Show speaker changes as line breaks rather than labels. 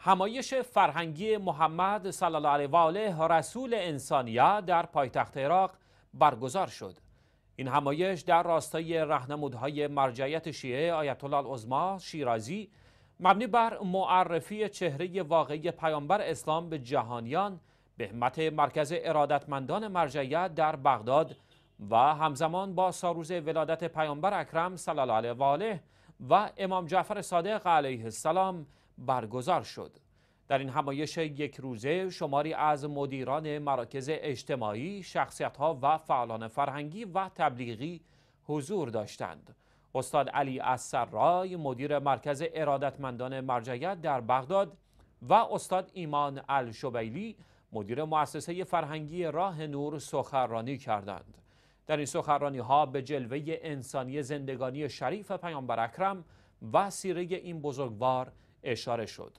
همایش فرهنگی محمد صلی الله علیه و آله رسول انسانیا در پایتخت عراق برگزار شد این همایش در راستای رهنمودهای مرجعیت شیعه آیت الله العظما شیرازی مبنی بر معرفی چهره واقعی پیامبر اسلام به جهانیان به همت مرکز ارادتمندان مرجعیت در بغداد و همزمان با ساروز ولادت پیامبر اکرم صلی الله علیه و آله و امام جعفر صادق علیه السلام برگزار شد در این همایش یک روزه شماری از مدیران مراکز اجتماعی، شخصیتها و فعالان فرهنگی و تبلیغی حضور داشتند. استاد علی اصرای مدیر مرکز ارادتمندان مرجعیت در بغداد و استاد ایمان الشبیلی مدیر مؤسسه فرهنگی راه نور سخرانی کردند. در این سخرانی ها به جلوه انسانی زندگانی شریف پیامبر اکرم و سیره این بزرگوار اشاره
شد